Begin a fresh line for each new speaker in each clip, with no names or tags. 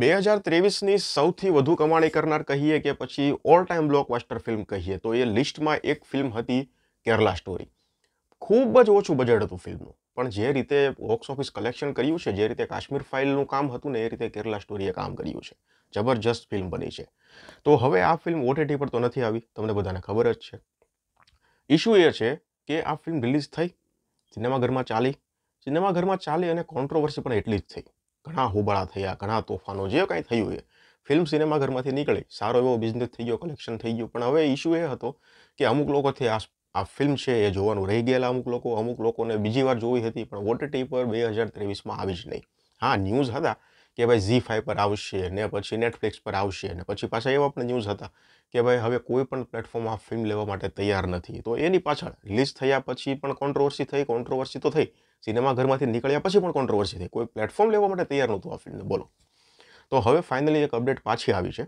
બે હજાર ત્રેવીસની સૌથી વધુ કમાણી કરનાર કહીએ કે પછી ઓલ ટાઈમ બ્લોકબસ્ટર ફિલ્મ કહીએ તો એ લિસ્ટમાં એક ફિલ્મ હતી કેરલા સ્ટોરી ખૂબ જ ઓછું બજેટ હતું ફિલ્મનું પણ જે રીતે બોક્સ ઓફિસ કલેક્શન કર્યું છે જે રીતે કાશ્મીર ફાઇલનું કામ હતું ને એ રીતે કેરલા સ્ટોરીએ કામ કર્યું છે જબરજસ્ત ફિલ્મ બની છે તો હવે આ ફિલ્મ ઓટીટી પર તો નથી આવી તમને બધાને ખબર જ છે ઇશ્યુ એ છે કે આ ફિલ્મ રિલીઝ થઈ સિનેમાઘરમાં ચાલી સિનેમાઘરમાં ચાલી અને કોન્ટ્રોવર્સી પણ એટલી જ થઈ ઘણા હોબાળા થયા ઘણા તોફાનો જે કાંઈ થયું એ ફિલ્મ સિનેમા ઘરમાંથી નીકળી સારો એવો બિઝનેસ થઈ ગયો કલેક્શન થઈ ગયું પણ હવે ઇશ્યુ એ હતો કે અમુક લોકોથી આ આ ફિલ્મ છે એ જોવાનું રહી ગયેલા અમુક લોકો અમુક લોકોને બીજી વાર જોવી હતી પણ ઓટીટી પર બે હજાર ત્રેવીસમાં આવી જ નહીં હા ન્યૂઝ હતા કે ભાઈ ઝી ફાઈવ પર આવશે ને પછી નેટફ્લિક્સ પર આવશે ને પછી પાછા એવા પણ ન્યૂઝ હતા કે ભાઈ હવે કોઈ પણ પ્લેટફોર્મ આ ફિલ્મ લેવા માટે તૈયાર નથી તો એની પાછળ રિલીઝ થયા પછી પણ કોન્ટ્રોવર્સી થઈ કોન્ટ્રોવર્સી તો થઈ સિનેમાઘરમાંથી નીકળ્યા પછી પણ કોન્ટ્રોવર્સી થઈ કોઈ પ્લેટફોર્મ લેવા માટે તૈયાર નહોતું આ ફિલ્મને બોલો તો હવે ફાઇનલી એક અપડેટ પાછી આવી છે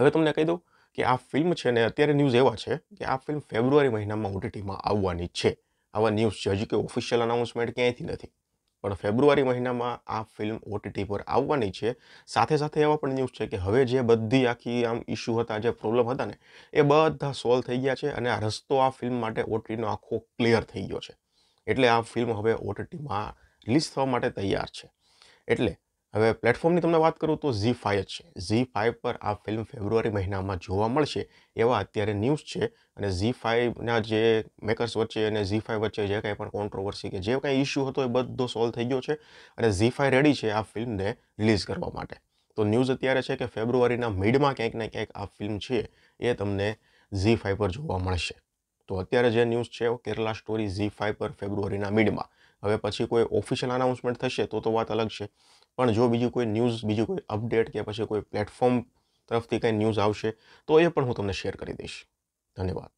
હવે તમને કહી દઉં કે આ ફિલ્મ છે ને અત્યારે ન્યૂઝ એવા છે કે આ ફિલ્મ ફેબ્રુઆરી મહિનામાં ઓટીટીમાં આવવાની છે આવા ન્યૂઝ છે હજી કે ઓફિશિયલ અનાઉન્સમેન્ટ ક્યાંયથી નથી પણ ફેબ્રુઆરી મહિનામાં આ ફિલ્મ ઓટીટી પર આવવાની છે સાથે સાથે એવા પણ ન્યૂઝ છે કે હવે જે બધી આખી આમ ઇશ્યુ હતા જે પ્રોબ્લેમ હતા ને એ બધા સોલ્વ થઈ ગયા છે અને આ રસ્તો આ ફિલ્મ માટે ઓટીટીનો આખો ક્લિયર થઈ ગયો છે એટલે આ ફિલ્મ હવે ઓટીટીમાં રિલીઝ થવા માટે તૈયાર છે એટલે હવે પ્લેટફોર્મની તમને વાત કરું તો ઝી જ છે ઝી ફાઇવ પર આ ફિલ્મ ફેબ્રુઆરી મહિનામાં જોવા મળશે એવા અત્યારે ન્યૂઝ છે અને ઝી ફાઈવના જે મેકર્સ વચ્ચે અને ઝી ફાઈવ વચ્ચે જે કાંઈ પણ કોન્ટ્રોવર્સી કે જે કાંઈ ઇશ્યુ હતો એ બધો સોલ્વ થઈ ગયો છે અને ઝી ફાઇવ રેડી છે આ ફિલ્મને રિલીઝ કરવા માટે તો ન્યૂઝ અત્યારે છે કે ફેબ્રુઆરીના મિડમાં ક્યાંક ને ક્યાંક આ ફિલ્મ છે એ તમને ઝી ફાઈવ પર જોવા મળશે તો અત્યારે જે ન્યૂઝ છે કેરલા સ્ટોરી ઝી ફાઈવ પર ફેબ્રુઆરીના મિડમાં હવે પછી કોઈ ઓફિશિયલ અનાઉન્સમેન્ટ થશે તો તો વાત અલગ છે પણ જો બીજી કોઈ ન્યૂઝ બીજી કોઈ અપડેટ કે પછી કોઈ પ્લેટફોર્મ તરફથી કંઈ ન્યૂઝ આવશે તો એ પણ હું તમને શેર કરી દઈશ ધન્યવાદ